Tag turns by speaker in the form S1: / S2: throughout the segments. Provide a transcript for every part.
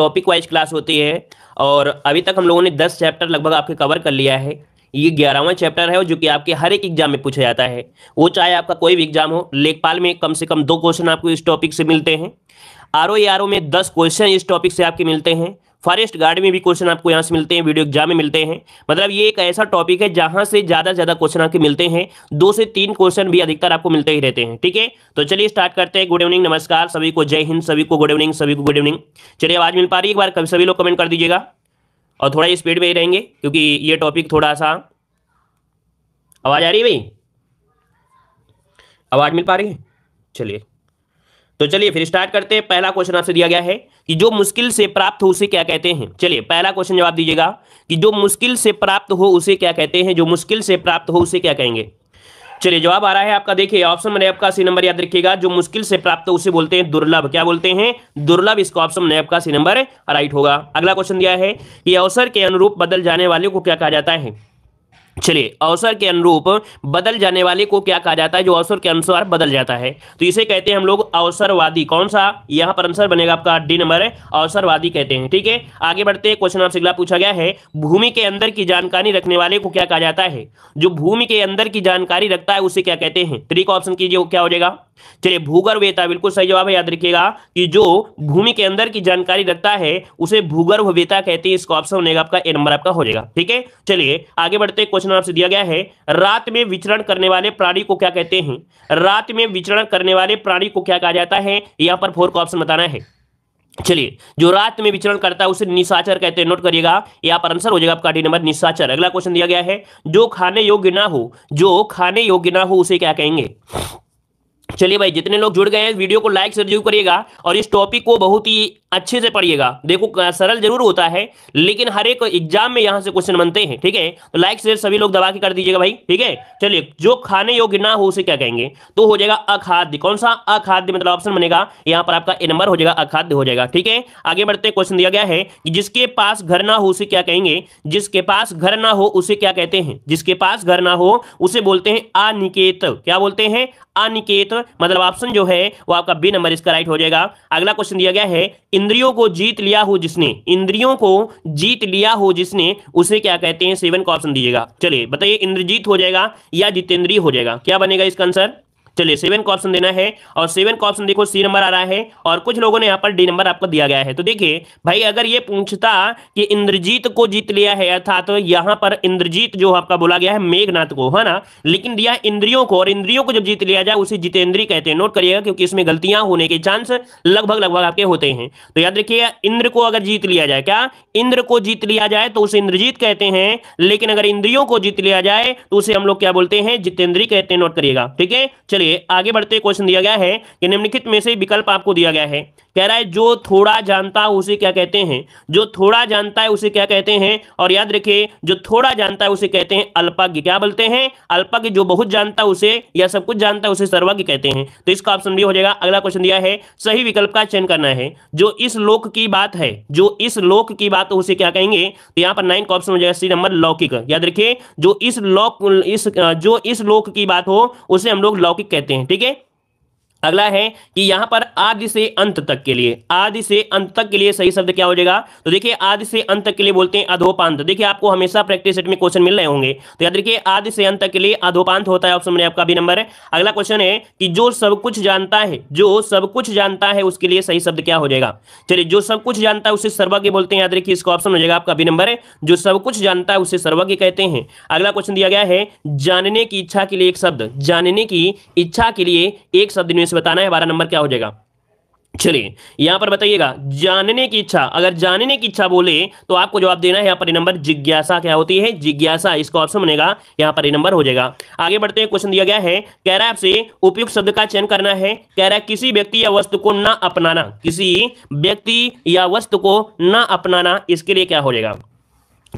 S1: topic wise class होती है और अभी तक हम लोगों ने दस चैप्टर लगभग आपके कवर कर लिया है ये ग्यारहवा चैप्टर है जो कि आपके हर एक एग्जाम में पूछा जाता है वो चाहे आपका कोई भी एग्जाम हो लेखपाल में कम से कम दो क्वेश्चन आपको इस टॉपिक से मिलते हैं आर ओ में दस क्वेश्चन इस टॉपिक से आपके मिलते हैं फॉरेस्ट गार्ड में भी क्वेश्चन आपको यहाँ से मिलते हैं वीडियो एग्जाम में मिलते हैं मतलब ये एक ऐसा टॉपिक है जहाँ से ज़्यादा से ज़्यादा क्वेश्चन आपके मिलते हैं दो से तीन क्वेश्चन भी अधिकतर आपको मिलते ही रहते हैं ठीक है तो चलिए स्टार्ट करते हैं गुड इवनिंग नमस्कार सभी को जय हिंद सभी को गुड इवनिंग सभी को गुड इवनिंग चलिए आवाज़ मिल पा रही है एक बार कभी सभी लोग कमेंट कर दीजिएगा और थोड़ा स्पीड में ही रहेंगे क्योंकि ये टॉपिक थोड़ा सा आवाज़ आ रही है भाई आवाज़ मिल पा रही है चलिए तो चलिए फिर स्टार्ट करते हैं पहला क्वेश्चन आपसे दिया गया है कि जो मुश्किल से प्राप्त हो उसे क्या कहते हैं चलिए पहला क्वेश्चन जवाब दीजिएगा कि जो मुश्किल से प्राप्त हो उसे क्या कहते हैं जो मुश्किल से प्राप्त हो उसे क्या कहेंगे चलिए जवाब आ रहा है आपका देखिए ऑप्शन मैंने आपका सी नंबर याद रखिएगा जो मुश्किल से प्राप्त हो उसे बोलते हैं दुर्लभ क्या बोलते हैं दुर्लभ इसका ऑप्शन मैंने आपका सी नंबर राइट होगा अगला क्वेश्चन दिया है कि अवसर के अनुरूप बदल जाने वाले को क्या कहा जाता है चलिए अवसर के अनुरूप बदल जाने वाले को क्या कहा जाता है जो अवसर के अनुसार बदल जाता है तो इसे कहते हैं हम लोग अवसरवादी कौन सा यहां पर आंसर बनेगा आपका डी नंबर है अवसरवादी कहते हैं ठीक है आगे बढ़ते हैं क्वेश्चन आपसे अगला पूछा गया है भूमि के अंदर की जानकारी रखने वाले को क्या कहा जाता है जो भूमि के अंदर की जानकारी रखता है उसे क्या कहते हैं ट्रिक ऑप्शन कीजिए क्या हो जाएगा चलिए भूगर्भवेता बिल्कुल सही जवाब है याद रखिएगा कि जो भूमि के अंदर की जानकारी रखता है उसे भूगर्भवेता कहते हैं इसका ऑप्शन बनेगा आपका ए नंबर आपका हो जाएगा ठीक है चलिए आगे बढ़ते क्वेश्चन प्रश्न आपसे दिया गया है रात में विचरण करने वाले प्राणी को क्या कहते हैं रात में विचरण करने वाले प्राणी को क्या कहा जाता है यहां पर फोर का ऑप्शन बताना है चलिए जो रात में विचरण करता है उसे निशाचर कहते हैं नोट करिएगा यहां पर आंसर हो जाएगा आपका डी नंबर निशाचर अगला क्वेश्चन दिया गया है जो खाने योग्य ना हो जो खाने योग्य ना हो उसे क्या कहेंगे चलिए भाई जितने लोग जुड़ गए हैं वीडियो को लाइक जरूर करिएगा और इस टॉपिक को बहुत ही अच्छे से पढ़िएगा देखो सरल जरूर होता है लेकिन हर एक एग्जाम में यहां से क्वेश्चन बनते हैं ठीक है तो लाइक शेयर सभी लोग दबा के कर दीजिएगा भाई ठीक है चलिए जो खाने योग्य ना हो उसे क्या कहेंगे तो हो जाएगा अखाद्य कौन सा अखाद्य मतलब ऑप्शन बनेगा यहां पर आपका ए नंबर हो जाएगा अखाद्य हो जाएगा ठीक है आगे बढ़ते क्वेश्चन दिया गया है कि जिसके पास घर ना हो उसे क्या कहेंगे जिसके पास घर ना हो उसे क्या कहते हैं जिसके पास घर ना हो उसे बोलते हैं अनिकेत क्या बोलते हैं अनिकेत मतलब ऑप्शन जो है वो आपका बी नंबर इसका राइट हो जाएगा अगला क्वेश्चन दिया गया है इंद्रियों को जीत लिया हो जिसने इंद्रियों को जीत लिया हो जिसने उसे क्या कहते हैं सेवन का ऑप्शन दीजिएगा चलिए बताइए इंद्रजीत हो जाएगा या जितेंद्रीय हो जाएगा क्या बनेगा इसका आंसर चलिए सेवन का ऑप्शन देना है और सेवन का ऑप्शन देखो सी नंबर आ रहा है और कुछ लोगों ने यहाँ पर डी नंबर आपको दिया गया है तो देखिए भाई अगर ये पूछता कि इंद्रजीत को जीत लिया है अर्थात तो यहाँ पर इंद्रजीत जो आपका बोला गया है मेघनाथ को है ना लेकिन दिया इंद्रियों को और इंद्रियों को जब जीत लिया जाए उसे जितेंद्री कहते हैं नोट करिएगा क्योंकि इसमें गलतियां होने के चांस लगभग लगभग आपके होते हैं तो याद रखिए इंद्र को अगर जीत लिया जाए क्या इंद्र को जीत लिया जाए तो उसे इंद्रजीत कहते हैं लेकिन अगर इंद्रियों को जीत लिया जाए तो उसे हम लोग क्या बोलते हैं जितेंद्री कहते हैं नोट करिएगा ठीक है चलिए आगे बढ़ते क्वेश्चन दिया गया है कि निम्नलिखित में से विकल्प आपको दिया गया है कह रहा है जो थोड़ा जानता है उसे क्या कहते हैं जो थोड़ा जानता है उसे क्या कहते हैं और याद रखिए जो थोड़ा जानता है उसे कहते हैं अल्पज्ञ क्या बोलते हैं अल्पज्ञ जो बहुत जानता है उसे या सब कुछ जानता है उसे सर्वज्ञ कहते हैं तो इसका ऑप्शन भी हो जाएगा अगला क्वेश्चन दिया है सही विकल्प का चयन करना है जो इस लोक की बात है जो इस लोक की बात उसे क्या कहेंगे तो यहाँ पर नाइन का ऑप्शन हो जाएगा सी नंबर लौकिक याद रखिये जो इस लोक इस जो इस लोक की बात हो उसे हम लोग लौकिक कहते हैं ठीक है अगला है कि यहां पर आदि से अंत तक के लिए आदि से अंत तक के लिए सही शब्द क्या हो जाएगा तो देखिए आदि से अंत तक के लिए बोलते हैं अधोपांत देखिए आपको हमेशा प्रैक्टिस सेट में क्वेश्चन मिल रहे होंगे तो याद रखिए आदि से अंत तक के लिए अधोपांत होता है ऑप्शन में आपका भी नंबर है अगला क्वेश्चन है कि जो सब कुछ जानता है जो सब कुछ जानता है उसके लिए सही शब्द क्या हो जाएगा चलिए जो सब कुछ जानता है उसे सर्वज्ञ बोलते हैं याद रखिए इसका ऑप्शन हो जाएगा आपका भी नंबर है जो सब कुछ जानता है उसे सर्वज्ञ कहते हैं अगला क्वेश्चन दिया गया है जानने की इच्छा के लिए एक शब्द जानने की इच्छा के लिए एक शब्द से बताना है बारह नंबर क्या हो जाएगा चलिए यहां पर बताइएगा जानने की इच्छा अगर जानने की इच्छा बोले तो आपको जवाब देना है यहां पर नंबर जिज्ञासा क्या होती है जिज्ञासा इसका ऑप्शन बनेगा यहां पर नंबर हो जाएगा आगे बढ़ते हैं क्वेश्चन दिया गया है कह रहा है आपसे उपयुक्त शब्द का चयन करना है कह रहा है किसी व्यक्ति या वस्तु को ना अपनाना किसी व्यक्ति या वस्तु को ना अपनाना इसके लिए क्या हो जाएगा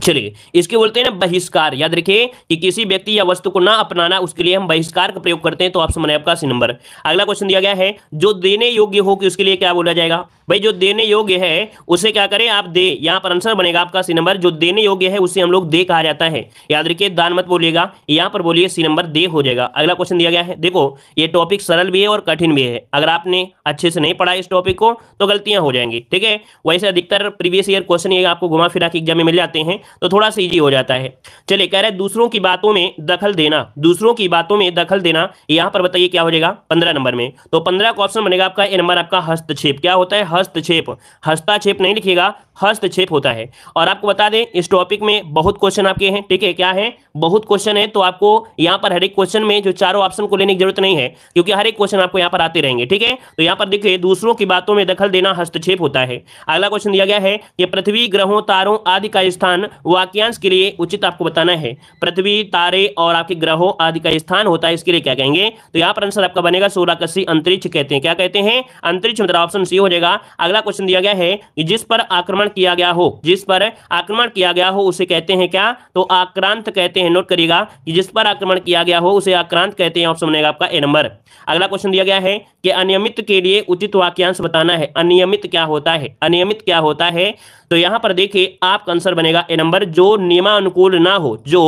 S1: चलिए इसके बोलते हैं ना बहिष्कार याद रखिए कि किसी व्यक्ति या वस्तु को ना अपनाना उसके लिए हम बहिष्कार का प्रयोग करते हैं तो ऑप्शन बने आपका सी नंबर अगला क्वेश्चन दिया गया है जो देने योग्य हो कि उसके लिए क्या बोला जाएगा भाई जो देने योग्य है उसे क्या करें आप दे यहाँ पर आंसर बनेगा आपका सी नंबर जो देने योग्य है उसे हम लोग दे कहा जाता है याद रखिए दान मत बोलिएगा यहाँ पर बोलिए सी नंबर दे हो जाएगा अगला क्वेश्चन दिया गया है देखो ये टॉपिक सरल भी है और कठिन भी है अगर आपने अच्छे से नहीं पढ़ा इस टॉपिक को तो गलतियां हो जाएंगी ठीक है वैसे अधिकतर प्रीवियस ईयर क्वेश्चन आपको घुमा फिरा के एग्जाम में मिल जाते हैं तो थोड़ा सा ईजी हो जाता है चलिए कह रहे हैं दूसरों की बातों में दखल देना दूसरों की बातों में दखल देना यहां पर बताइए क्या हो जाएगा पंद्रह नंबर में तो पंद्रह का ऑप्शन बनेगा आपका ए नंबर आपका हस्तक्षेप क्या होता है हस्तक्षेप हस्ताक्षेप नहीं लिखेगा हस्तक्षेप होता है और आपको बता दें इस टॉपिक में बहुत क्वेश्चन आपके हैं ठीक है क्या है बहुत क्वेश्चन है तो आपको यहां पर हर एक क्वेश्चन में जो चारों ऑप्शन को लेने की जरूरत नहीं है क्योंकि हर एक क्वेश्चन आपको यहां पर आते रहेंगे ठीक है तो यहां पर देखिए दूसरों की बातों में दखल देना हस्तक्षेप होता है अगला क्वेश्चन दिया गया है कि पृथ्वी ग्रहों तारों आदि का स्थान वाक्यांश के लिए उचित आपको बताना है पृथ्वी तारे और आपके ग्रहों आदि का स्थान होता है इसके लिए क्या कहेंगे तो यहां पर आंसर आपका बनेगा सोलह कस्सी अंतरिक्ष कहते हैं क्या कहते हैं अंतरिक्ष मतलब ऑप्शन सी हो जाएगा अगला क्वेश्चन दिया गया है जिस पर आक्रमण आक्रमण किया गया हो जिस पर आक्रमण किया गया हो उसे कहते हैं क्या तो आक्रांत कहते हैं नोट करिएगा कि जिस पर आक्रमण किया गया हो उसे आक्रांत कहते हैं ऑप्शन बनेगा आपका ए नंबर अगला क्वेश्चन दिया गया है कि अनियमित के लिए उचित वाक्यांश बताना है अनियमित क्या होता है अनियमित क्या होता है तो यहां पर देखिए आपका आंसर बनेगा ए नंबर जो नियमानुकूल ना हो जो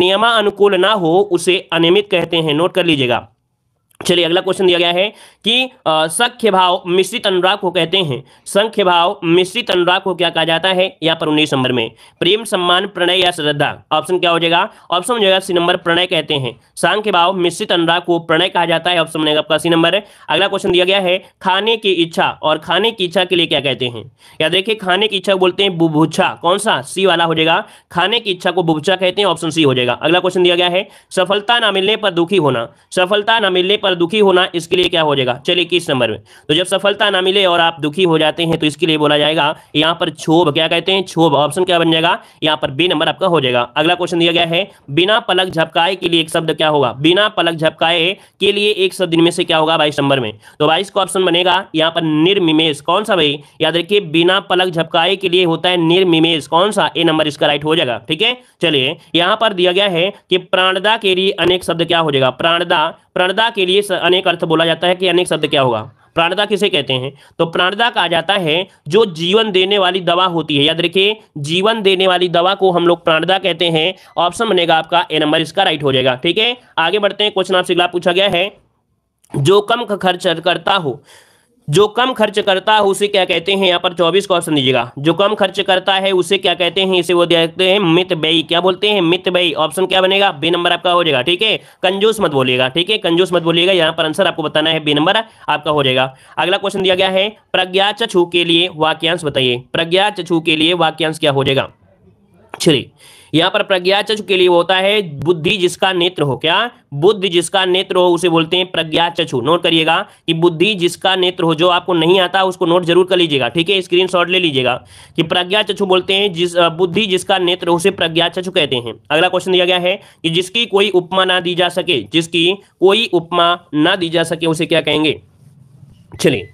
S1: नियमानुकूल ना हो उसे अनियमित कहते हैं नोट कर लीजिएगा चलिए अगला क्वेश्चन दिया गया है कि सख्य भाव मिश्रित अनुराग को कहते हैं संख्य भाव मिश्रित अनुराग को क्या कहा जाता है यहाँ पर उन्नीस नंबर में प्रेम सम्मान प्रणय या श्रद्धा ऑप्शन क्या हो जाएगा ऑप्शन हो जाएगा सी नंबर प्रणय कहते हैं सांख्य भाव मिश्रित अनुराग को प्रणय कहा जाता है ऑप्शन बनेगा आपका सी नंबर अगला क्वेश्चन दिया गया है खाने की इच्छा और खाने की इच्छा के लिए क्या कहते हैं या देखिए खाने की इच्छा बोलते हैं बुभुच्छा कौन सा सी वाला हो जाएगा खाने की इच्छा को बुभुच्छा कहते हैं ऑप्शन सी हो जाएगा अगला क्वेश्चन दिया गया है सफलता ना मिलने पर दुखी होना सफलता ना मिलने पर पर दुखी होना इसके लिए क्या हो जाएगा चलिए किस नंबर में तो जब सफलता ना मिले और आप दुखी हो जाते हैं तो इसके लिए बोला जाएगा यहाँ पर छोभ क्या कहते हैं छोभ ऑप्शन क्या बन जाएगा यहाँ पर बी नंबर आपका हो जाएगा अगला क्वेश्चन दिया गया है बिना पलक झपकाए के लिए एक शब्द क्या होगा बिना पलक झपकाए के लिए एक शब्द इनमें से क्या होगा बाईस नंबर में तो बाईस का ऑप्शन बनेगा यहाँ पर निर्मिमेश कौन सा भाई याद रखिए बिना पलक झपकाए के लिए होता है निर्मिमेश कौन सा ए नंबर इसका राइट हो जाएगा ठीक है चलिए यहाँ पर दिया गया है कि प्राणदा के लिए अनेक शब्द क्या हो जाएगा प्राणदा प्राणदा के लिए अनेक अर्थ बोला जाता है कि अनेक शब्द क्या होगा प्राणदा किसे कहते हैं तो प्राणदा कहा जाता है जो जीवन देने वाली दवा होती है याद रखिए जीवन देने वाली दवा को हम लोग प्राणदा कहते हैं ऑप्शन बनेगा आपका ए नंबर इसका राइट हो जाएगा ठीक है आगे बढ़ते हैं क्वेश्चन आपसे पूछा गया है जो कम खर्च करता हो जो कम खर्च करता है उसे क्या कहते हैं यहाँ पर चौबीस का ऑप्शन दीजिएगा जो कम खर्च करता है उसे क्या कहते हैं इसे वो देखते हैं मित बई क्या बोलते हैं मित बई ऑप्शन क्या बनेगा बी नंबर आपका हो जाएगा ठीक है कंजूस मत बोलिएगा ठीक है कंजूस मत बोलिएगा यहाँ पर आंसर आपको बताना है बी नंबर आपका हो जाएगा अगला क्वेश्चन दिया गया है प्रज्ञा चछू के लिए वाक्यांश बताइए प्रज्ञा चछू के लिए वाक्यांश क्या हो जाएगा चलिए यहाँ पर प्रज्ञाचक्षु के लिए होता है बुद्धि जिसका नेत्र हो क्या बुद्धि जिसका नेत्र हो उसे बोलते हैं प्रज्ञाचक्षु नोट करिएगा कि बुद्धि जिसका नेत्र हो जो आपको नहीं आता उसको नोट जरूर कर लीजिएगा ठीक है स्क्रीन ले लीजिएगा कि प्रज्ञाचक्षु बोलते हैं जिस बुद्धि जिसका नेत्र हो उसे प्रज्ञाचक्षु कहते हैं अगला क्वेश्चन दिया गया है कि जिसकी कोई उपमा ना दी जा सके जिसकी कोई उपमा ना दी जा सके उसे क्या कहेंगे चलिए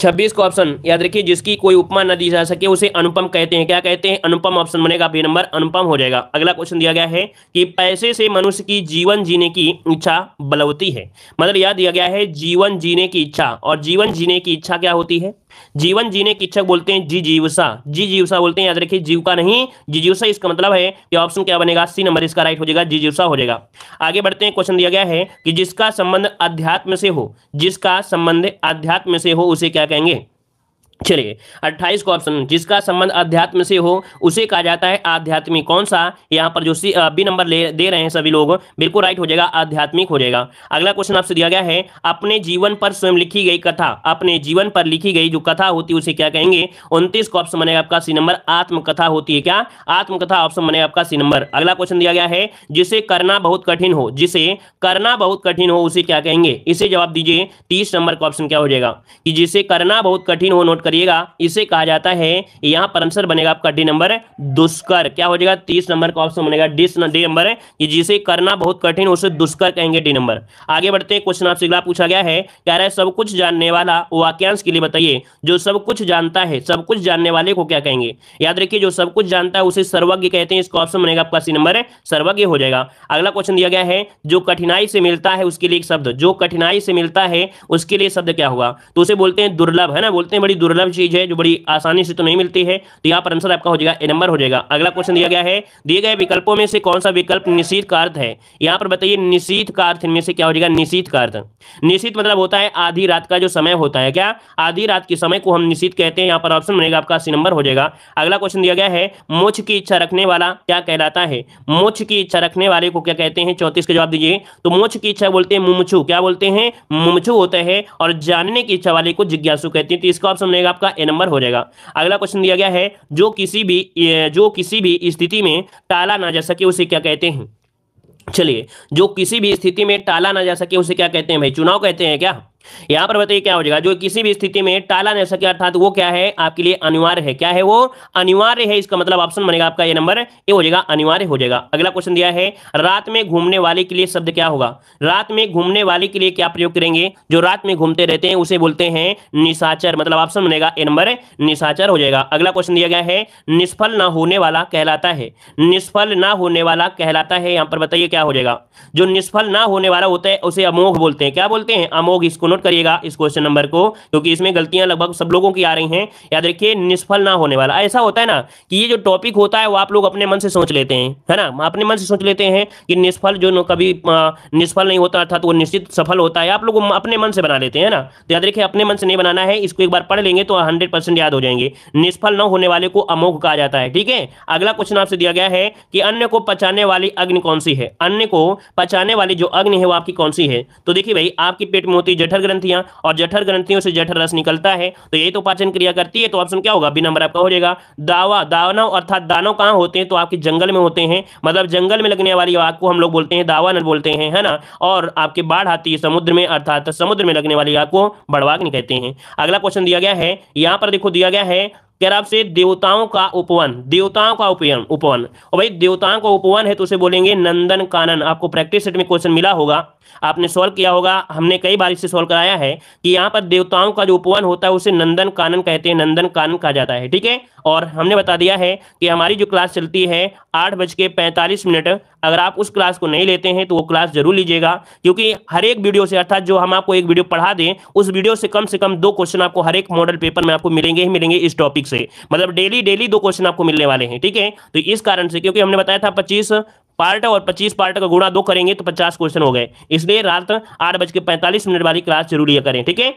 S1: छब्बीस को ऑप्शन याद रखिए जिसकी कोई उपमा न दी जा सके उसे अनुपम कहते हैं क्या कहते हैं अनुपम ऑप्शन बनेगा बी नंबर अनुपम हो जाएगा अगला क्वेश्चन दिया गया है कि पैसे से मनुष्य की जीवन जीने की इच्छा बलवती है मतलब याद दिया गया है जीवन जीने की इच्छा और जीवन जीने की इच्छा क्या होती है जीवन जीने की इच्छा बोलते हैं जी जीवसा जी जीवसा बोलते हैं याद रखिए जीव का नहीं जी जीवसा इसका मतलब है कि ऑप्शन क्या बनेगा सी नंबर इसका राइट हो जाएगा जी जीवसा हो जाएगा आगे बढ़ते हैं क्वेश्चन दिया गया है कि जिसका संबंध अध्यात्म से हो जिसका संबंध अध्यात्म से हो उसे क्या कहेंगे चलिए अट्ठाईस को ऑप्शन जिसका संबंध अध्यात्म से हो उसे कहा जाता है आध्यात्मिक कौन सा यहाँ पर जो सी बी नंबर ले दे रहे हैं सभी लोग बिल्कुल राइट हो जाएगा आध्यात्मिक हो जाएगा अगला क्वेश्चन आपसे दिया गया है अपने जीवन पर स्वयं लिखी गई कथा अपने जीवन पर लिखी गई जो कथा होती है उसे क्या कहेंगे उनतीस को ऑप्शन बनेगा आपका सी नंबर आत्मकथा होती है क्या आत्मकथा ऑप्शन बनेगा आपका सी नंबर अगला क्वेश्चन दिया गया है जिसे करना बहुत कठिन हो जिसे करना बहुत कठिन हो उसे क्या कहेंगे इसे जवाब दीजिए तीस नंबर का ऑप्शन क्या हो जाएगा कि जिसे करना बहुत कठिन हो नोट करिएगा इसे कहा जाता है यहां पर आंसर बनेगा आपका डी नंबर दुष्कर क्या हो जाएगा तीस नंबर का ऑप्शन बनेगा डी डी नंबर जिसे करना बहुत कठिन उसे दुष्कर कहेंगे डी नंबर आगे बढ़ते हैं क्वेश्चन आपसे अगला पूछा गया है कह रहा है सब कुछ जानने वाला वाक्यांश के लिए बताइए जो सब कुछ जानता है सब कुछ जानने वाले को क्या कहेंगे याद रखिए जो सब कुछ जानता है उसे सर्वज्ञ कहते हैं इसका ऑप्शन बनेगा आपका सी नंबर सर्वज्ञ हो जाएगा अगला क्वेश्चन दिया गया है जो कठिनाई से मिलता है उसके लिए एक शब्द जो कठिनाई से मिलता है उसके लिए शब्द क्या होगा तो उसे बोलते हैं दुर्लभ है ना बोलते हैं बड़ी दुर्लभ दुर्लभ मतलब चीज है जो बड़ी आसानी से तो नहीं मिलती है तो यहाँ पर आंसर आपका हो जाएगा ए नंबर हो जाएगा अगला क्वेश्चन दिया गया है दिए गए विकल्पों में से कौन सा विकल्प निश्चित का अर्थ है यहाँ पर बताइए निश्चित का अर्थ इनमें से क्या हो जाएगा निश्चित का अर्थ निश्चित मतलब होता है आधी रात का जो समय होता है क्या आधी रात के समय को हम निश्चित कहते हैं यहाँ पर ऑप्शन बनेगा आपका सी नंबर हो जाएगा अगला क्वेश्चन दिया गया है मोक्ष की इच्छा रखने वाला क्या कहलाता है मोक्ष की इच्छा रखने वाले को क्या कहते हैं चौतीस का जवाब दीजिए तो मोक्ष की इच्छा बोलते हैं मुमछू क्या बोलते हैं मुमछू होते हैं और जानने की इच्छा वाले को जिज्ञासु कहते हैं तो इसका ऑप्शन बनेगा जाएगा आपका ए नंबर हो जाएगा अगला क्वेश्चन दिया गया है जो किसी भी जो किसी भी स्थिति में टाला ना जा सके उसे क्या कहते हैं चलिए जो किसी भी स्थिति में टाला ना जा सके उसे क्या कहते हैं भाई चुनाव कहते हैं क्या यहां पर बताइए क्या हो जाएगा जो किसी भी स्थिति में टाला नहीं सके अर्थात वो क्या है आपके लिए अनिवार्य है क्या है वो अनिवार्य है इसका मतलब ऑप्शन बनेगा आपका ये नंबर ये हो जाएगा अनिवार्य हो जाएगा अगला क्वेश्चन दिया है रात में घूमने वाले के लिए शब्द क्या होगा रात में घूमने वाले के लिए क्या प्रयोग करेंगे जो रात में घूमते रहते हैं उसे बोलते हैं निशाचर मतलब ऑप्शन बनेगा ए नंबर निशाचर हो जाएगा अगला क्वेश्चन दिया गया है निष्फल ना होने वाला कहलाता है निष्फल ना होने वाला कहलाता है यहां पर बताइए क्या हो जाएगा जो निष्फल ना होने वाला होता है उसे अमोघ बोलते हैं क्या बोलते हैं अमोघ इसको नोट करिएगा इस क्वेश्चन नंबर को क्योंकि इसमें गलतियां लगभग सब लोगों की आ रही हैं याद रखिए निष्फल ना होने वाला ऐसा होता है ना कि ये जो टॉपिक होता है वो आप लोग अपने मन से सोच लेते हैं है ना अपने मन से सोच लेते हैं कि निष्फल जो कभी निष्फल नहीं होता अर्थात तो वो निश्चित सफल होता है आप लोग अपने मन से बना लेते हैं ना तो याद रखिए अपने मन से नहीं बनाना है इसको एक बार पढ़ लेंगे तो हंड्रेड याद हो जाएंगे निष्फल न होने वाले को अमोघ कहा जाता है ठीक है अगला क्वेश्चन आपसे दिया गया है कि अन्य को पचाने वाली अग्नि कौन सी है अन्य को पचाने वाली जो अग्नि है वो आपकी कौन सी है तो देखिए भाई आपकी पेट में होती जठर जठर ग्रंथियां और जठर ग्रंथियों से जठर रस निकलता है तो यही तो पाचन क्रिया करती है तो ऑप्शन क्या होगा बी नंबर आपका हो जाएगा दावा दानव अर्थात दानव कहां होते हैं तो आपके जंगल में होते हैं मतलब जंगल में लगने वाली आग को हम लोग बोलते हैं दावा बोलते हैं है ना और आपके बाढ़ आती है समुद्र में अर्थात समुद्र में लगने वाली आग को बड़वाग्नि कहते हैं अगला क्वेश्चन दिया गया है यहां पर देखो दिया गया है कह रहा आपसे देवताओं का उपवन देवताओं का उपयन उपवन और भाई देवताओं का उपवन है तो उसे बोलेंगे नंदन कानन आपको प्रैक्टिस सेट में क्वेश्चन मिला होगा आपने सॉल्व किया होगा हमने कई बार इसे सॉल्व कराया है कि यहाँ पर देवताओं का जो उपवन होता है उसे नंदन कानन कहते हैं नंदन कानन कहा जाता है ठीक है और हमने बता दिया है कि हमारी जो क्लास चलती है आठ बज के पैंतालीस मिनट अगर आप उस क्लास को नहीं लेते हैं तो वो क्लास जरूर लीजिएगा क्योंकि हर एक वीडियो से अर्थात जो हम आपको एक वीडियो पढ़ा दें उस वीडियो से कम से कम दो क्वेश्चन आपको हर एक मॉडल पेपर में आपको मिलेंगे ही मिलेंगे इस टॉपिक से मतलब डेली डेली दो क्वेश्चन आपको मिलने वाले हैं ठीक है तो इस कारण से क्योंकि हमने बताया था पच्चीस पार्ट और 25 पार्ट का गुणा दो करेंगे तो 50 क्वेश्चन हो गए इसलिए रात आठ बज के पैंतालीस मिनट वाली क्लास जरूर करें ठीक है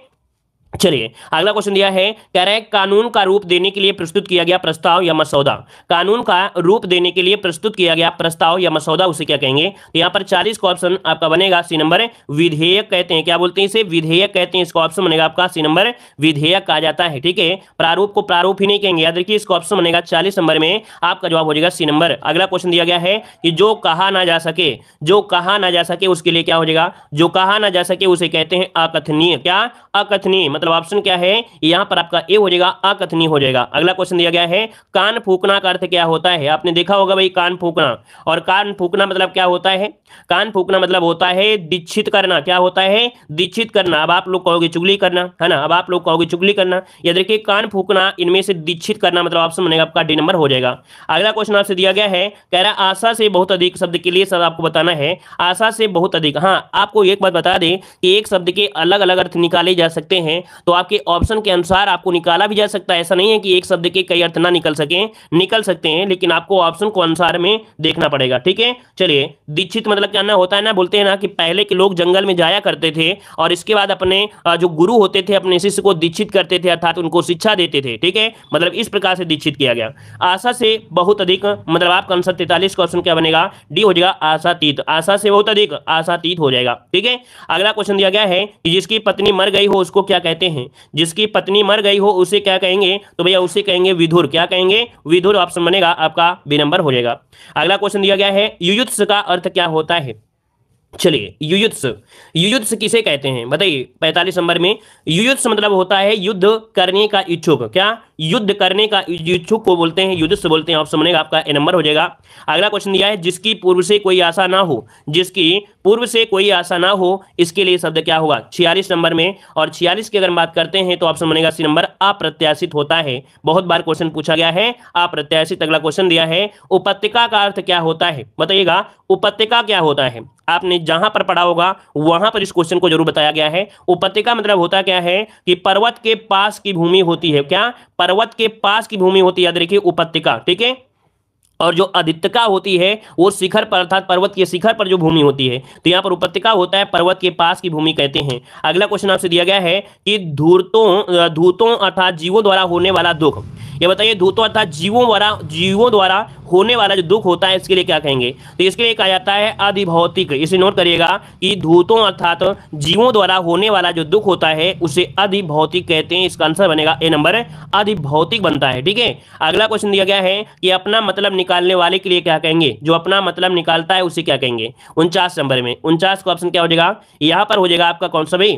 S1: चलिए अगला क्वेश्चन दिया है कह रहा है कानून का रूप देने के लिए प्रस्तुत किया गया प्रस्ताव या मसौदा कानून का रूप देने के लिए प्रस्तुत किया गया प्रस्ताव या मसौदा उसे क्या कहेंगे तो यहां पर चालीस का ऑप्शन आपका बनेगा सी नंबर विधेयक कहते हैं क्या बोलते हैं इसे विधेयक कहते हैं इसका ऑप्शन बनेगा आपका सी नंबर विधेयक कहा जाता है ठीक है प्रारूप को प्रारूप ही नहीं कहेंगे याद रखिए इसका ऑप्शन बनेगा चालीस नंबर में आपका जवाब हो जाएगा सी नंबर अगला क्वेश्चन दिया गया है कि जो कहा ना जा सके जो कहा ना जा सके उसके लिए क्या हो जाएगा जो कहा ना जा सके उसे कहते हैं अकथनीय क्या अकथनीय मतलब मतलब ऑप्शन क्या है यहां पर आपका ए हो जाएगा अकथनी हो जाएगा अगला क्वेश्चन दिया गया है कान फूकना का अर्थ क्या होता है आपने देखा होगा भाई कान फूकना और कान फूकना मतलब क्या होता है कान फूकना मतलब होता है दीक्षित करना क्या होता है दीक्षित करना अब आप लोग कहोगे चुगली करना है ना अब आप लोग कहोगे चुगली करना या देखिए कान फूकना इनमें से दीक्षित करना मतलब ऑप्शन बनेगा आपका डी नंबर हो जाएगा अगला क्वेश्चन आपसे दिया गया है कह रहा आशा से बहुत अधिक शब्द के लिए सर आपको बताना है आशा से बहुत अधिक हाँ आपको एक बात बता दें कि एक शब्द के अलग अलग अर्थ निकाले जा सकते हैं तो आपके ऑप्शन के अनुसार आपको निकाला भी जा सकता है ऐसा नहीं है कि एक शब्द के कई अर्थ ना निकल सके निकल सकते हैं लेकिन आपको ऑप्शन को अनुसार में देखना पड़ेगा ठीक है चलिए दीक्षित मतलब क्या होता है ना बोलते हैं ना कि पहले के लोग जंगल में जाया करते थे और इसके बाद अपने जो गुरु होते थे अपने शिष्य को दीक्षित करते थे अर्थात उनको शिक्षा देते थे ठीक है मतलब इस प्रकार से दीक्षित किया गया आशा से बहुत अधिक मतलब आपका आंसर तैतालीस क्वेश्चन क्या बनेगा डी हो जाएगा आशातीत आशा से बहुत अधिक आशातीत हो जाएगा ठीक है अगला क्वेश्चन दिया गया है कि जिसकी पत्नी मर गई हो उसको क्या कहते कहते हैं जिसकी पत्नी मर गई हो उसे क्या कहेंगे तो भैया उसे कहेंगे विधुर क्या कहेंगे विधुर ऑप्शन बनेगा आपका बी नंबर हो जाएगा अगला क्वेश्चन दिया गया है युयुत्स का अर्थ क्या होता है चलिए युयुत्स युयुत्स किसे कहते हैं बताइए पैंतालीस नंबर में युयुत्स मतलब होता है युद्ध करने का इच्छुक क्या युद्ध करने का इच्छुक को बोलते हैं युद्धस बोलते हैं ऑप्शन बनेगा आपका ए नंबर हो जाएगा अगला क्वेश्चन दिया है जिसकी पूर्व से कोई आशा ना हो जिसकी पूर्व से कोई आशा ना हो इसके लिए शब्द क्या होगा छियालीस नंबर में और छियालीस की अगर बात करते हैं तो ऑप्शन बनेगा सी नंबर अप्रत्याशित होता है बहुत बार क्वेश्चन पूछा गया है अप्रत्याशित अगला क्वेश्चन दिया है उपत्यका का अर्थ क्या होता है बताइएगा उपत्यका क्या होता है आपने जहां पर पड़ा होगा वहां पर इस क्वेश्चन को जरूर बताया गया है उपत्यका मतलब होता क्या है कि पर्वत के पास की भूमि होती है क्या पर्वत के पास की भूमि होती है याद रखिए उपत्यका ठीक है और जो अधित्यका होती है वो शिखर पर अर्थात पर्वत के शिखर पर जो भूमि होती है तो यहाँ पर उपत्यका होता है पर्वत के पास की भूमि कहते हैं अगला क्वेश्चन आपसे दिया गया है कि धूर्तों धूतों अर्थात जीवों द्वारा होने वाला दुख ये बताइए धूतों अर्थात जीवों द्वारा जीवों द्वारा होने वाला जो दुख होता है इसके लिए क्या कहेंगे तो इसके लिए कहा जाता है अधिभौतिक इसे नोट करिएगा कि धूतों अर्थात जीवों द्वारा होने वाला जो दुख होता है उसे अधिभौतिक कहते हैं इसका आंसर बनेगा ए नंबर अधिभौतिक बनता है ठीक है अगला क्वेश्चन दिया गया है कि अपना मतलब निकालने वाले के लिए क्या कहेंगे जो अपना मतलब निकालता है उसे क्या कहेंगे उनचास नंबर में उनचास का ऑप्शन क्या हो जाएगा यहां पर हो जाएगा आपका कौन सा भाई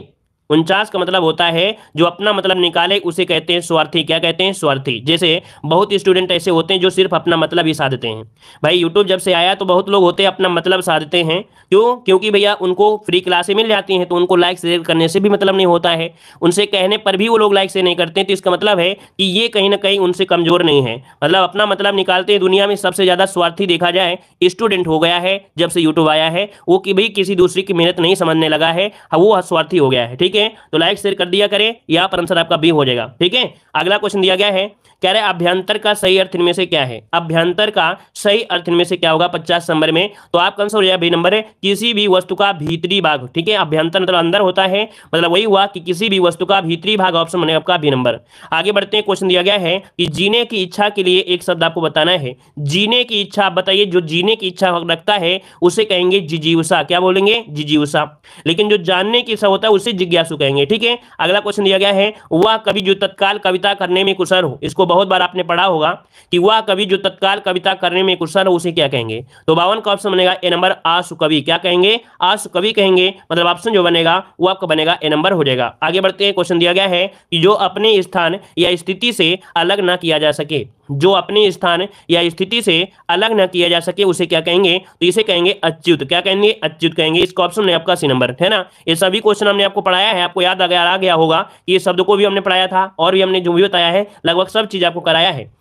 S1: उनचास का मतलब होता है जो अपना मतलब निकाले उसे कहते हैं स्वार्थी क्या कहते हैं स्वार्थी जैसे बहुत स्टूडेंट ऐसे होते हैं जो सिर्फ अपना मतलब ही साधते हैं भाई यूट्यूब जब से आया तो बहुत लोग होते हैं अपना मतलब साधते हैं क्यों क्योंकि भैया उनको फ्री क्लासें मिल जाती हैं तो उनको लाइक शेयर करने से भी मतलब नहीं होता है उनसे कहने पर भी वो लोग लाइक शेयर नहीं करते तो इसका मतलब है कि ये कहीं ना कहीं उनसे कमजोर नहीं है मतलब अपना मतलब निकालते हैं दुनिया में सबसे ज़्यादा स्वार्थी देखा जाए स्टूडेंट हो गया है जब से यूट्यूब आया है वो कि भाई किसी दूसरे की मेहनत नहीं समझने लगा है वो स्वार्थी हो गया है ठीक है हैं तो लाइक शेयर कर दिया करें यहाँ पर आंसर आपका बी हो जाएगा ठीक है अगला क्वेश्चन दिया गया है कह रहे अभ्यंतर का सही अर्थ इनमें से क्या है अभ्यंतर का सही अर्थ इनमें से क्या होगा पचास नंबर में तो आपका आंसर हो जाएगा बी नंबर है किसी भी वस्तु का भीतरी भाग ठीक है अभ्यंतर मतलब अंदर होता है मतलब वही हुआ कि किसी भी वस्तु का भीतरी भाग ऑप्शन बने आपका बी नंबर आगे बढ़ते हैं क्वेश्चन दिया गया है कि जीने की इच्छा के लिए एक शब्द आपको बताना है जीने की इच्छा बताइए जो जीने की इच्छा रखता है उसे कहेंगे जिजीवसा क्या बोलेंगे जिजीवसा लेकिन जो जानने की इच्छा होता है उसे जिज्ञासा जिज्ञासु कहेंगे ठीक है अगला क्वेश्चन दिया गया है वह कवि जो तत्काल कविता करने में कुशल हो इसको बहुत बार आपने पढ़ा होगा कि वह कवि जो तत्काल कविता करने में कुशल हो उसे क्या कहेंगे तो बावन का ऑप्शन बनेगा ए नंबर आशु कवि क्या कहेंगे आशु कवि कहेंगे मतलब ऑप्शन जो बनेगा वो आपका बनेगा ए नंबर हो जाएगा आगे बढ़ते हैं क्वेश्चन दिया गया है कि जो अपने स्थान या स्थिति से अलग ना किया जा सके जो अपने स्थान या स्थिति से अलग ना किया जा सके उसे क्या कहेंगे तो इसे कहेंगे अच्युत क्या कहेंगे अच्युत कहेंगे इसका ऑप्शन है आपका सी नंबर है ना ये सभी क्वेश्चन हमने आपको पढ़ाया है आपको याद आ गया होगा कि ये शब्द को भी हमने पढ़ाया था और भी हमने जो भी बताया है लगभग सब चीज आपको कराया है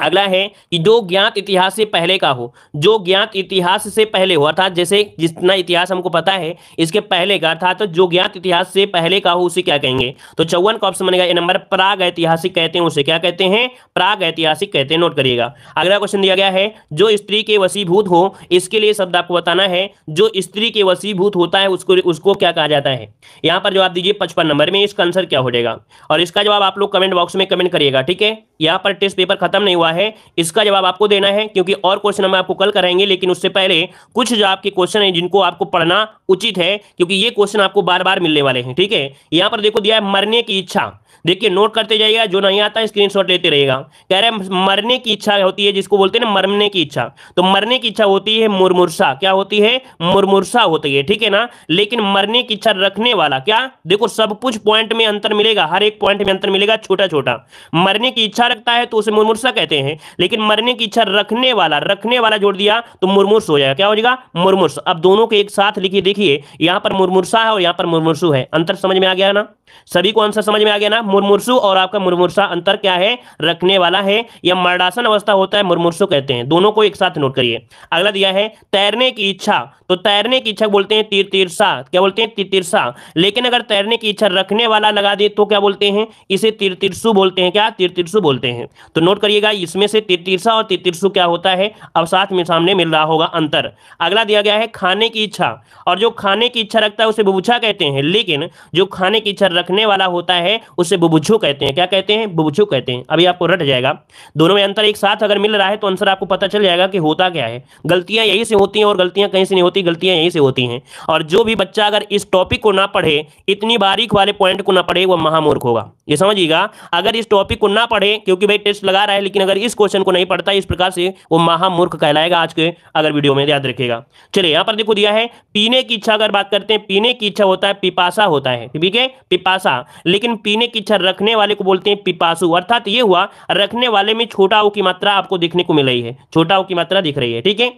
S1: अगला है कि जो ज्ञात इतिहास से पहले का हो जो ज्ञात इतिहास से पहले हो अर्थात जैसे जितना इतिहास हमको पता है इसके पहले का अर्थात तो जो ज्ञात इतिहास से पहले का हो उसे क्या कहेंगे तो चौवन का ऑप्शन बनेगा नंबर प्राग ऐतिहासिक कहते हैं उसे क्या कहते हैं प्राग ऐतिहासिक कहते हैं नोट करिएगा अगला क्वेश्चन दिया गया है जो स्त्री के वसीभूत हो इसके लिए शब्द आपको बताना है जो स्त्री के वसीभूत होता है उसको उसको क्या कहा जाता है यहाँ पर जवाब दीजिए पचपन नंबर में इसका आंसर क्या हो जाएगा और इसका जवाब आप लोग कमेंट बॉक्स में कमेंट करिएगा ठीक है यहाँ पर टेस्ट पेपर खत्म नहीं हुआ हुआ है इसका जवाब आपको देना है क्योंकि और क्वेश्चन हम आपको कल कराएंगे लेकिन उससे पहले कुछ जो आपके क्वेश्चन हैं जिनको आपको पढ़ना उचित है क्योंकि ये क्वेश्चन आपको बार बार मिलने वाले हैं ठीक है यहां पर देखो दिया है मरने की इच्छा देखिए नोट करते जाइएगा जो नहीं आता स्क्रीन लेते रहेगा कह रहे मरने की इच्छा होती है जिसको बोलते हैं ना मरने की इच्छा तो मरने की इच्छा होती है मुरमुरसा क्या होती है मुरमुरसा होती है ठीक है ना लेकिन मरने की इच्छा रखने वाला क्या देखो सब कुछ पॉइंट में अंतर मिलेगा हर एक पॉइंट में अंतर मिलेगा छोटा छोटा मरने की इच्छा रखता है तो उसे मुरमुरसा कहते हैं लेकिन मरने की इच्छा रखने वाला रखने वाला जोड़ दिया तो मुरमुर्स हो जाएगा क्या हो जाएगा मुरमुर्स अब दोनों के एक साथ लिखिए देखिए यहां पर मुरमुरसा है और यहां पर मुरमुरसू है अंतर समझ में आ गया ना सभी को आंसर समझ में आ गया ना मुरमुरसु और आपका मुरमुरसा अंतर क्या है रखने वाला है या मर्डासन अवस्था होता है मुरमुरसु कहते हैं दोनों को एक साथ नोट करिए अगला दिया है तैरने की इच्छा तो तैरने की इच्छा बोलते हैं तीर तीरसा क्या बोलते हैं तीर तीरसा लेकिन अगर तैरने की इच्छा रखने वाला लगा दे तो क्या बोलते हैं इसे तीर तीरसु बोलते हैं क्या तीर तीरसु बोलते हैं तो नोट करिएगा इसमें से तीर तीरसा और तीर तीरसु क्या होता है अब साथ में सामने मिल रहा होगा अंतर अगला दिया गया है खाने की इच्छा और जो खाने की इच्छा रखता है उसे बुभुछा कहते हैं लेकिन जो खाने की इच्छा रखने वाला होता है उसे बुबुझू कहते हैं क्या कहते हैं बुबुझू कहते हैं अभी आपको रट जाएगा दोनों में अंतर एक साथ अगर मिल रहा है तो आंसर आपको पता चल जाएगा कि होता क्या है गलतियां यही से होती हैं और गलतियां कहीं से नहीं होती गलतियां यहीं से होती हैं और जो भी बच्चा अगर इस टॉपिक को ना पढ़े इतनी बारीक वाले पॉइंट को ना पढ़े वह महामूर्ख होगा ये समझिएगा अगर इस टॉपिक को ना पढ़े क्योंकि भाई टेस्ट लगा रहा है लेकिन अगर इस क्वेश्चन को नहीं पढ़ता इस प्रकार से वो महामूर्ख कहलाएगा आज के अगर वीडियो में याद रखेगा चलिए यहां पर देखो दिया है पीने की इच्छा अगर बात करते हैं पीने की इच्छा होता है पिपासा होता है ठीक है पिपासा लेकिन पीने की इच्छा रखने वाले को बोलते हैं पिपासु अर्थात ये हुआ रखने वाले में छोटाओ की मात्रा आपको देखने को मिल रही है छोटा की मात्रा दिख रही है ठीक है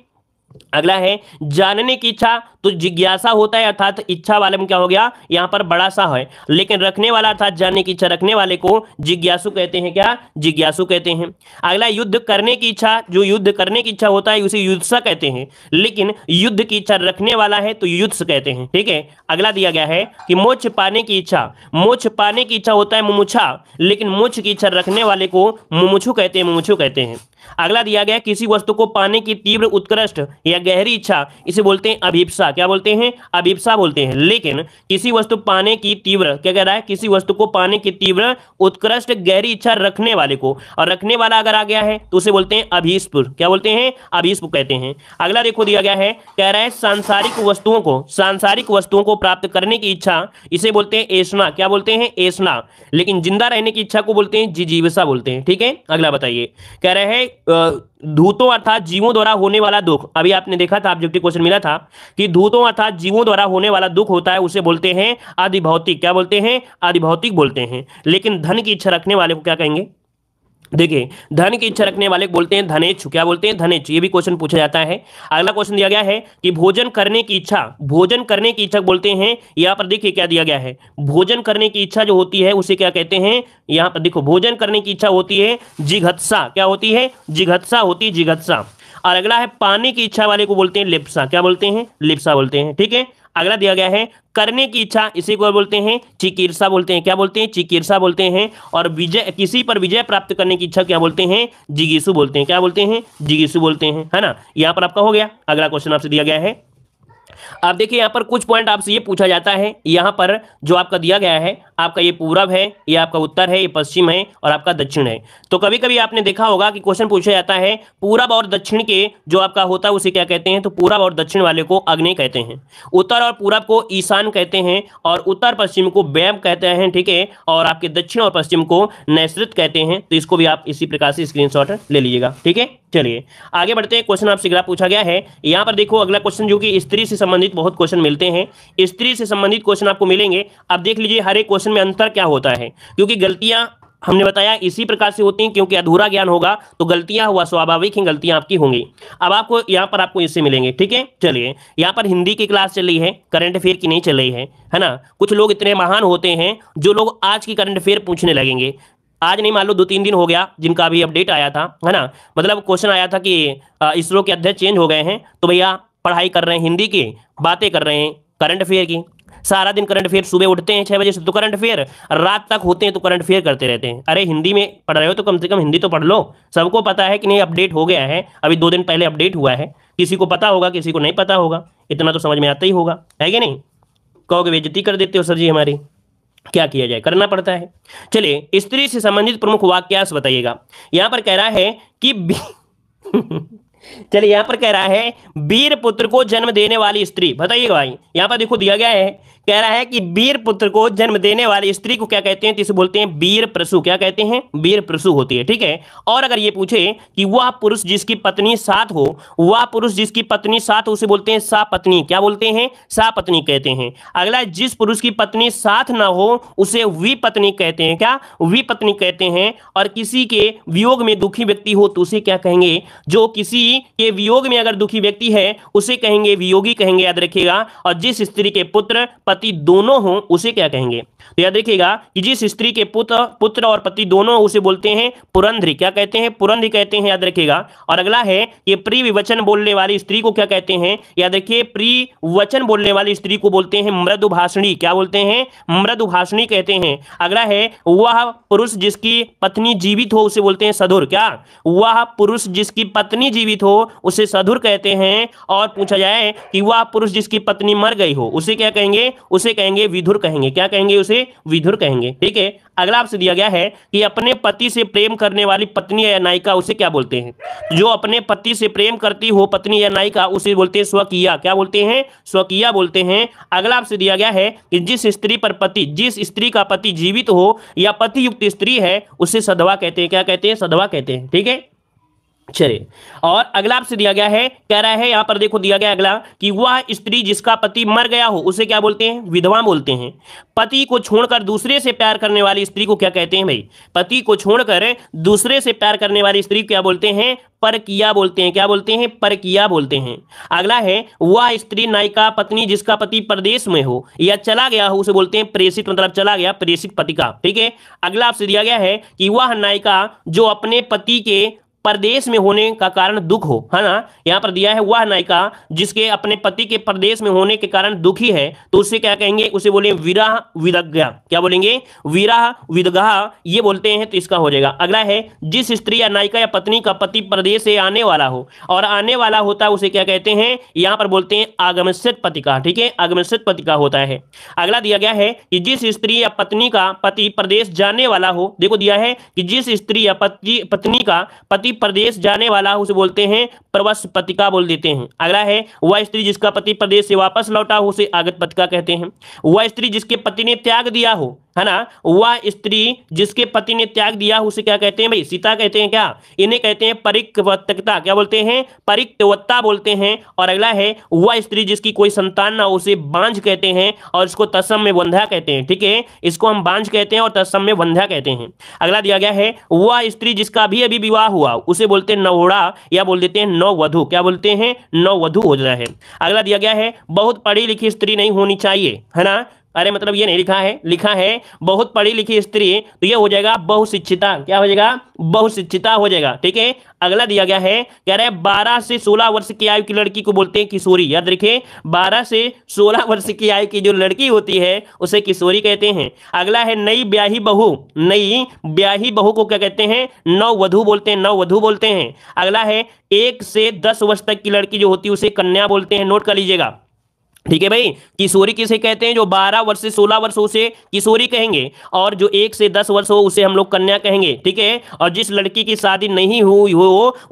S1: अगला है जानने की इच्छा तो जिज्ञासा होता है अर्थात इच्छा वाले में क्या हो गया यहां पर बड़ा सा है लेकिन रखने वाला अर्थात जानने की इच्छा रखने वाले को जिज्ञासु कहते हैं क्या जिज्ञासु कहते हैं अगला युद्ध करने की इच्छा जो युद्ध करने की इच्छा होता है उसे युद्धसा कहते हैं लेकिन युद्ध की इच्छा रखने वाला है तो युद्ध कहते हैं ठीक है अगला दिया गया है कि मोक्ष पाने की इच्छा मोक्ष पाने की इच्छा होता है मुमुछा लेकिन मोक्ष की इच्छा रखने वाले को मुमुछू कहते हैं मुमुछू कहते हैं अगला दिया गया किसी वस्तु को पाने की तीव्र उत्कृष्ट या गहरी इच्छा इसे बोलते हैं अभिप्सा क्या बोलते हैं अभिप्सा बोलते हैं लेकिन किसी वस्तु पाने की तीव्र क्या कह रहा है किसी वस्तु को पाने की तीव्र उत्कृष्ट गहरी इच्छा रखने वाले को और रखने वाला अगर आ गया है तो उसे बोलते हैं अभिस्पुर क्या बोलते हैं अभिस्प कहते हैं अगला देखो दिया गया है कह रहा है सांसारिक वस्तुओं को सांसारिक वस्तुओं को प्राप्त करने की इच्छा इसे बोलते हैं एसना क्या बोलते हैं एसना लेकिन जिंदा रहने की इच्छा को बोलते हैं जीजीवसा बोलते हैं ठीक है अगला बताइए कह रहे हैं धूतों अर्थात जीवों द्वारा होने वाला दुख अभी आपने देखा था ऑब्जेक्टिव क्वेश्चन मिला था कि धूतों अर्थात जीवों द्वारा होने वाला दुख होता है उसे बोलते हैं अधिभौतिक क्या बोलते हैं आदिभौतिक बोलते हैं लेकिन धन की इच्छा रखने वाले को क्या कहेंगे देखिए धन की इच्छा रखने वाले बोलते हैं धनेच क्या बोलते हैं धनेच ये भी क्वेश्चन पूछा जाता है अगला क्वेश्चन दिया गया है कि भोजन करने की इच्छा भोजन करने की इच्छा बोलते हैं यहाँ पर देखिए क्या दिया गया है भोजन करने की इच्छा जो होती है उसे क्या कहते हैं यहाँ पर देखो भोजन करने की इच्छा होती है जिघत्सा क्या होती है जिघत्सा होती है जिघत्सा और अगला है पानी की इच्छा वाले को बोलते हैं लिप्सा क्या बोलते हैं लिप्सा बोलते हैं ठीक है अगला दिया गया है करने की इच्छा इसी को बोलते हैं चिकित्सा बोलते हैं क्या बोलते हैं चिकित्सा बोलते हैं और विजय किसी पर विजय प्राप्त करने की इच्छा क्या बोलते हैं जिगीसु बोलते हैं क्या बोलते हैं जिगीसु बोलते हैं है ना यहां पर आपका हो गया अगला क्वेश्चन आपसे दिया गया है अब देखिए यहाँ पर कुछ पॉइंट आपसे ये पूछा जाता है यहाँ पर जो आपका दिया गया है आपका ये पूरब है ये आपका उत्तर है ये पश्चिम है और आपका दक्षिण है तो कभी कभी आपने देखा होगा कि क्वेश्चन पूछा जाता है पूरब और दक्षिण के जो आपका होता है उसे क्या कहते हैं तो पूरब और दक्षिण वाले को अग्नि कहते हैं उत्तर और पूरब को ईशान कहते हैं और उत्तर पश्चिम को बैम कहते हैं ठीक है और आपके दक्षिण और पश्चिम को नैसृत कहते हैं तो इसको भी आप इसी प्रकार से स्क्रीन ले लीजिएगा ठीक है चलिए आगे बढ़ते हैं क्वेश्चन आपसे पूछा गया है यहाँ पर देखो अगला क्वेश्चन जो कि स्त्री से संबंधित बहुत क्वेश्चन मिलते हैं स्त्री से संबंधित क्वेश्चन आपको मिलेंगे अब देख लीजिए हर एक क्वेश्चन में अंतर क्या होता है क्योंकि गलतियां हमने बताया इसी प्रकार से होती हैं क्योंकि अधूरा ज्ञान होगा तो गलतियां हुआ स्वाभाविक ही गलतियां आपकी होंगी अब आपको यहां पर आपको इससे मिलेंगे ठीक है चलिए यहां पर हिंदी की क्लास चल रही है करंट अफेयर की नहीं चल रही है है ना कुछ लोग इतने महान होते हैं जो लोग आज की करंट अफेयर पूछने लगेंगे आज नहीं मान लो दो तीन दिन हो गया जिनका अभी अपडेट आया था है ना मतलब क्वेश्चन आया था कि इसरो के अध्यक्ष चेंज हो गए हैं तो भैया पढ़ाई कर रहे हैं हिंदी की बातें कर रहे हैं करंट अफेयर की सारा दिन करंट अफेयर सुबह उठते हैं छह बजे से तो करंट अफेयर रात तक होते हैं तो करंट अफेयर करते रहते हैं अरे हिंदी में पढ़ रहे हो तो कम से कम हिंदी तो पढ़ लो सबको पता है कि नहीं अपडेट हो गया है अभी दो दिन पहले अपडेट हुआ है किसी को पता होगा किसी को नहीं पता होगा इतना तो समझ में आता ही होगा है कि नहीं कहोगे बेजती कर देते हो सर जी हमारी क्या किया जाए करना पड़ता है चलिए स्त्री से संबंधित प्रमुख वाक्यांश बताइएगा यहाँ पर कह रहा है कि चलिए यहां पर कह रहा है वीर पुत्र को जन्म देने वाली स्त्री बताइए भाई यहां पर देखो दिया गया है कह रहा है कि वीर पुत्र को जन्म देने वाली स्त्री को क्या कहते हैं तो इसे बोलते हैं वीर प्रसु क्या कहते हैं वीर प्रसु होती है ठीक है और अगर ये पूछे कि वह पुरुष जिसकी पत्नी साथ हो वह पुरुष जिसकी पत्नी साथ हो उसे बोलते हैं सा पत्नी क्या बोलते हैं सा पत्नी कहते हैं अगला जिस पुरुष की पत्नी साथ ना हो उसे विपत्नी कहते हैं क्या विपत्नी कहते हैं और किसी के वियोग में दुखी व्यक्ति हो तो उसे क्या कहेंगे जो किसी के वियोग में अगर दुखी व्यक्ति है उसे कहेंगे वियोगी कहेंगे याद रखिएगा और जिस स्त्री के पुत्र पति दोनों हो उसे क्या कहेंगे तो याद रखिएगा कि जिस स्त्री के पुत्र पुत्र और पति दोनों उसे बोलते हैं पुरंध्री क्या कहते हैं पुरंध्री कहते हैं याद रखिएगा और अगला है ये प्री विवचन बोलने वाली स्त्री को क्या कहते हैं याद रखिए प्री वचन बोलने वाली स्त्री को बोलते हैं मृदुभाषणी क्या बोलते हैं मृदुभाषणी कहते हैं अगला है वह पुरुष जिसकी पत्नी जीवित हो उसे बोलते हैं सधुर क्या वह पुरुष जिसकी पत्नी जीवित हो उसे सधुर कहते हैं और पूछा जाए कि वह पुरुष जिसकी पत्नी मर गई हो उसे क्या कहेंगे उसे कहेंगे विधुर कहेंगे क्या कहेंगे उसे विधुर कहेंगे ठीक है अगला आपसे दिया गया है कि अपने पति से प्रेम करने वाली पत्नी या नायिका उसे क्या बोलते हैं जो अपने पति से प्रेम करती हो पत्नी या नायिका उसे बोलते हैं स्वकिया क्या बोलते हैं स्वकिया बोलते हैं अगला आपसे दिया गया है कि जिस स्त्री पर पति जिस स्त्री का पति जीवित हो या पति युक्त स्त्री है उसे सधवा कहते हैं क्या कहते हैं सधवा कहते हैं ठीक है चलिए और अगला आपसे दिया गया है कह रहा है यहां पर देखो दिया गया अगला कि वह स्त्री जिसका पति मर गया हो उसे क्या बोलते हैं विधवा बोलते हैं पति को छोड़कर दूसरे से प्यार करने वाली स्त्री को क्या कहते हैं भाई पति को छोड़कर दूसरे से प्यार करने वाली स्त्री क्या बोलते हैं परकिया बोलते हैं क्या बोलते हैं परकिया बोलते हैं अगला है वह स्त्री नायिका पत्नी जिसका पति प्रदेश में हो या चला गया हो उसे बोलते हैं प्रेषित मतलब चला गया प्रेषित पति का ठीक है अगला आपसे दिया गया है कि वह नायिका जो अपने पति के परदेश में होने का कारण दुख हो है ना यहाँ पर दिया है वह नायिका जिसके अपने पति के परदेश में होने के कारण दुखी है तो उसे क्या कहेंगे उसे बोले विराह विदग्या क्या बोलेंगे विराह विदगा ये बोलते हैं तो इसका हो जाएगा अगला है जिस स्त्री या नायिका या पत्नी का पति परदेश से आने वाला हो और आने वाला होता है उसे क्या कहते हैं यहाँ पर बोलते हैं आगमित पति का ठीक है आगमित पति का होता है अगला दिया गया है कि जिस स्त्री या पत्नी का पति प्रदेश जाने वाला हो देखो दिया है कि जिस स्त्री या पति पत्नी का पति प्रदेश जाने वाला उसे बोलते हैं प्रवास पतिका बोल देते हैं अगला है वह स्त्री जिसका पति प्रदेश से वापस लौटा हो उसे आगत पतिका कहते हैं वह स्त्री जिसके पति ने त्याग दिया हो है ना वह स्त्री जिसके पति ने त्याग दिया उसे क्या कहते हैं भाई सीता कहते हैं क्या इन्हें कहते हैं परिकवत्ता क्या बोलते हैं परिकवत्ता बोलते हैं और अगला है वह स्त्री जिसकी कोई संतान ना उसे बांझ कहते हैं और इसको तसम में वंध्या कहते हैं ठीक है इसको हम बांझ कहते हैं और तसम में वंध्या कहते हैं अगला दिया गया है वह स्त्री जिसका भी अभी विवाह हुआ उसे बोलते हैं नवोड़ा या बोल देते हैं नववधु क्या बोलते हैं नववधु हो है अगला दिया गया है बहुत पढ़ी लिखी स्त्री नहीं होनी चाहिए है ना अरे मतलब ये नहीं लिखा है लिखा है बहुत पढ़ी लिखी स्त्री तो ये हो जाएगा बहुशिक्षिता क्या हो जाएगा बहुशिक्षिता हो जाएगा ठीक है अगला दिया गया है कह रहे बारह से सोलह वर्ष की आयु की लड़की को बोलते हैं किशोरी याद रखे बारह से सोलह वर्ष की आयु की जो लड़की होती है उसे किशोरी कहते हैं अगला है नई ब्याही बहु नई ब्याही बहू को क्या कहते हैं नव वधु बोलते हैं वधु बोलते हैं अगला है एक से दस वर्ष तक की लड़की जो होती है उसे कन्या बोलते हैं नोट कर लीजिएगा ठीक है भाई किशोरी किसे कहते हैं जो 12 वर्ष से 16 वर्ष हो उसे किशोरी कहेंगे और जो एक से 10 वर्ष हो उसे हम लोग कन्या कहेंगे ठीक है और जिस लड़की की शादी नहीं हुई हो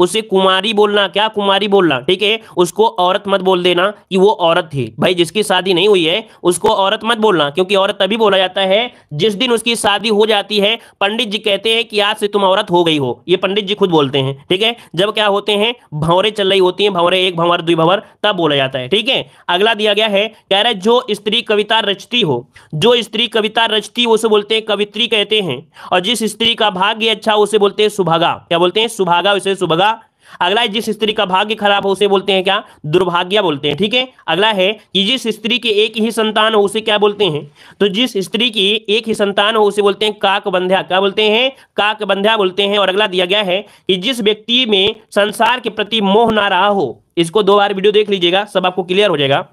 S1: उसे कुमारी बोलना क्या कुमारी बोलना ठीक है उसको औरत मत बोल देना कि वो औरत थी भाई जिसकी शादी नहीं हुई है उसको औरत मत बोलना क्योंकि औरत तभी बोला जाता है जिस दिन उसकी शादी हो जाती है पंडित जी कहते हैं कि आज से तुम औरत हो गई हो ये पंडित जी खुद बोलते हैं ठीक है जब क्या होते हैं भंवरे चल रही होती है भंवरे एक भंवर दुई भंवर तब बोला जाता है ठीक है अगला दिया गया दिया है कह रहा है जो स्त्री कविता रचती हो जो स्त्री कविता रचती हो उसे बोलते हैं कवित्री कहते हैं और जिस स्त्री का भाग्य अच्छा उसे बोलते हैं सुभागा क्या बोलते हैं सुभागा उसे सुभागा अगला है जिस स्त्री का भाग्य खराब हो उसे बोलते हैं क्या दुर्भाग्य बोलते हैं ठीक है अगला है कि जिस स्त्री के एक ही संतान हो उसे क्या बोलते हैं तो जिस स्त्री की एक ही संतान हो उसे बोलते हैं काक बंध्या क्या बोलते हैं काक बंध्या बोलते हैं और अगला दिया गया है कि जिस व्यक्ति में संसार के प्रति मोह ना रहा हो इसको दो बार वीडियो देख लीजिएगा सब आपको क्लियर हो जाएगा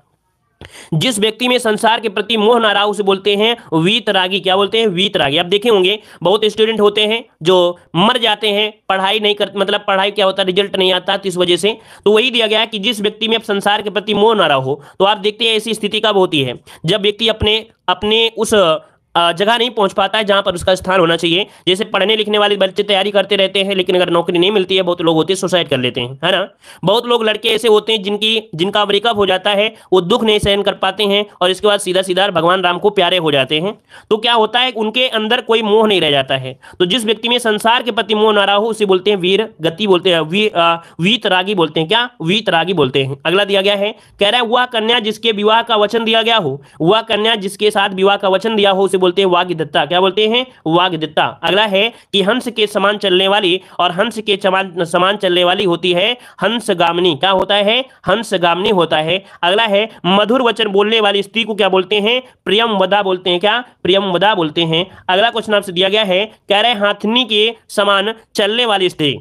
S1: जिस व्यक्ति में संसार के प्रति मोह नारा उसे बोलते हैं वीतरागी क्या बोलते हैं वीतरागी आप देखे होंगे बहुत स्टूडेंट होते हैं जो मर जाते हैं पढ़ाई नहीं करते मतलब पढ़ाई क्या होता है रिजल्ट नहीं आता तो इस वजह से तो वही दिया गया है कि जिस व्यक्ति में अब संसार के प्रति मोह नारा हो तो आप देखते हैं ऐसी स्थिति कब होती है जब व्यक्ति अपने अपने उस जगह नहीं पहुंच पाता है जहां पर उसका स्थान होना चाहिए जैसे पढ़ने लिखने वाले बच्चे तैयारी करते रहते हैं लेकिन अगर नौकरी नहीं मिलती है बहुत लोग होते हैं सुसाइड कर लेते हैं है ना बहुत लोग लड़के ऐसे होते हैं जिनकी जिनका ब्रेकअप हो जाता है वो दुख नहीं सहन कर पाते हैं और इसके बाद सीधा सीधा भगवान राम को प्यारे हो जाते हैं तो क्या होता है उनके अंदर कोई मोह नहीं रह जाता है तो जिस व्यक्ति में संसार के प्रति मोह ना रहा हो उसे बोलते हैं वीर गति बोलते हैं वीत रागी बोलते हैं क्या वीत रागी बोलते हैं अगला दिया गया है कह रहा है वह कन्या जिसके विवाह का वचन दिया गया हो वह कन्या जिसके साथ विवाह का वचन दिया हो उसे बोलते हैं वाग्दत्ता क्या बोलते हैं वाग्दत्ता अगला है कि हंस के समान चलने वाली और हंस के समान चलने वाली होती है हंसगामिनी क्या होता है हंसगामिनी होता है अगला है मधुर वचन बोलने वाली स्त्री को क्या बोलते हैं प्रियम वदा बोलते हैं क्या प्रियम वदा बोलते हैं अगला क्वेश्चन आपसे दिया गया है कह रहे हाथनी के समान चलने वाली स्त्री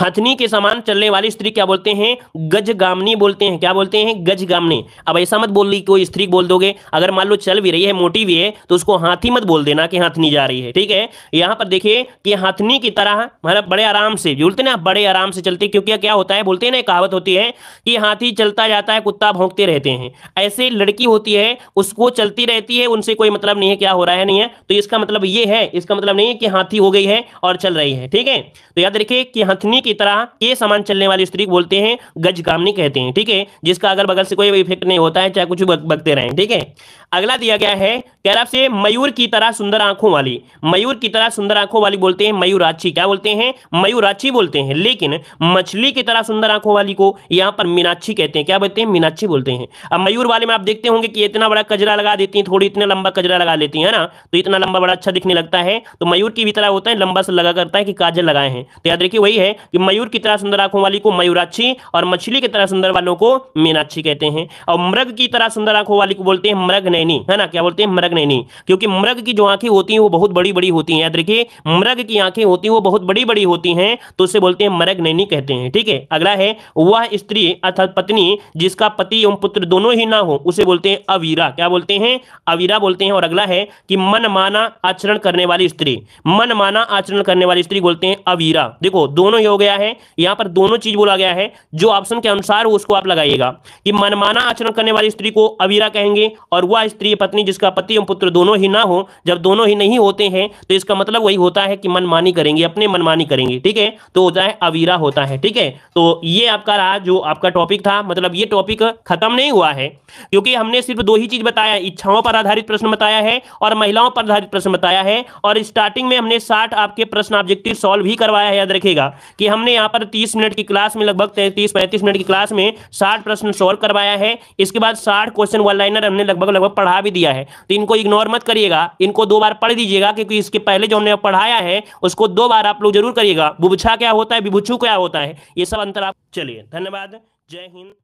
S1: हथनी के समान चलने वाली स्त्री क्या बोलते हैं गजगामनी बोलते हैं क्या बोलते हैं गजगामनी अब ऐसा मत बोल कोई स्त्री बोल दोगे अगर मान लो चल भी रही है मोटी भी है तो उसको हाथी मत बोल देना कि हाथनी जा रही है ठीक है यहां पर देखिए कि हाथनी की तरह मतलब बड़े आराम से बोलते ना बड़े आराम से चलते क्योंकि क्या होता है बोलते हैं ना कहावत होती है कि हाथी चलता जाता है कुत्ता भोंकते रहते हैं ऐसे लड़की होती है उसको चलती रहती है उनसे कोई मतलब नहीं है क्या हो रहा है नहीं है तो इसका मतलब ये है इसका मतलब नहीं है कि हाथी हो गई है और चल रही है ठीक है तो याद रखिए कि हथनी की तरह के समान चलने वाली स्त्री बोलते हैं गज कामनी कहते हैं ठीक है जिसका अगल बगल से कोई इफेक्ट नहीं होता है चाहे कुछ बगते रहे ठीक है अगला दिया गया है कह रहा से मयूर की तरह सुंदर आंखों वाली मयूर की तरह सुंदर आंखों वाली बोलते हैं मयूराक्षी क्या बोलते हैं मयूराक्षी बोलते हैं लेकिन मछली की तरह सुंदर आंखों वाली को यहां पर मीनाक्षी कहते हैं क्या बोलते हैं मीनाक्षी बोलते हैं अब मयूर वाले में आप देखते होंगे कि इतना बड़ा कजरा लगा देती है थोड़ी इतना लंबा कजरा लगा लेती है ना तो इतना लंबा बड़ा अच्छा दिखने लगता है तो मयूर की भी तरह होता है लंबा सा लगा करता है कि काजल लगाए हैं तो याद रखिए वही है कि मयूर की तरह सुंदर आंखों वाली को मयूराक्षी और मछली की तरह सुंदर वालों को मीनाक्षी कहते हैं और मृग की तरह सुंदर आंखों वाली को बोलते हैं मृग नैनी है ना क्या बोलते हैं मृग नैनी क्योंकि मृग की जो आंखें होती हैं वो बहुत बड़ी बड़ी होती हैं याद रखिए मृग की आंखें होती हैं वो बहुत बड़ी बड़ी होती हैं तो उसे बोलते हैं मृग नैनी कहते हैं ठीक है अगला है वह स्त्री अर्थात पत्नी जिसका पति एवं पुत्र दोनों ही ना हो उसे बोलते हैं अवीरा क्या बोलते हैं अवीरा बोलते हैं और अगला है कि मनमाना आचरण करने वाली स्त्री मनमाना आचरण करने वाली स्त्री बोलते हैं अवीरा देखो दोनों ही हो गया है यहां पर दोनों चीज बोला गया है जो ऑप्शन के अनुसार उसको आप लगाइएगा कि मनमाना आचरण करने वाली स्त्री को अवीरा कहेंगे और वह स्त्री पत्नी जिसका पति एवं पुत्र दोनों ही ना हो जब दोनों ही नहीं होते हैं तो इसका मतलब वही होता है कि मनमानी करेंगे अपने मनमानी करेंगे ठीक है तो होता है अवीरा होता है ठीक है तो ये आपका रहा जो आपका टॉपिक था मतलब ये टॉपिक खत्म नहीं हुआ है क्योंकि हमने सिर्फ दो ही चीज बताया इच्छाओं पर आधारित प्रश्न बताया है और महिलाओं पर आधारित प्रश्न बताया है और स्टार्टिंग में हमने साठ आपके प्रश्न ऑब्जेक्टिव सॉल्व भी करवाया है याद रखेगा कि हमने यहाँ पर 30 मिनट की क्लास में लगभग 30-35 मिनट की क्लास में 60 प्रश्न सॉल्व करवाया है इसके बाद 60 क्वेश्चन वन लाइनर हमने लगभग लगभग पढ़ा भी दिया है तो इनको इग्नोर मत करिएगा इनको दो बार पढ़ दीजिएगा क्योंकि इसके पहले जो हमने पढ़ाया है उसको दो बार आप लोग जरूर करिएगा बुभुछा क्या होता है विभुच्छू क्या होता है ये सब अंतर आप चलिए धन्यवाद जय हिंद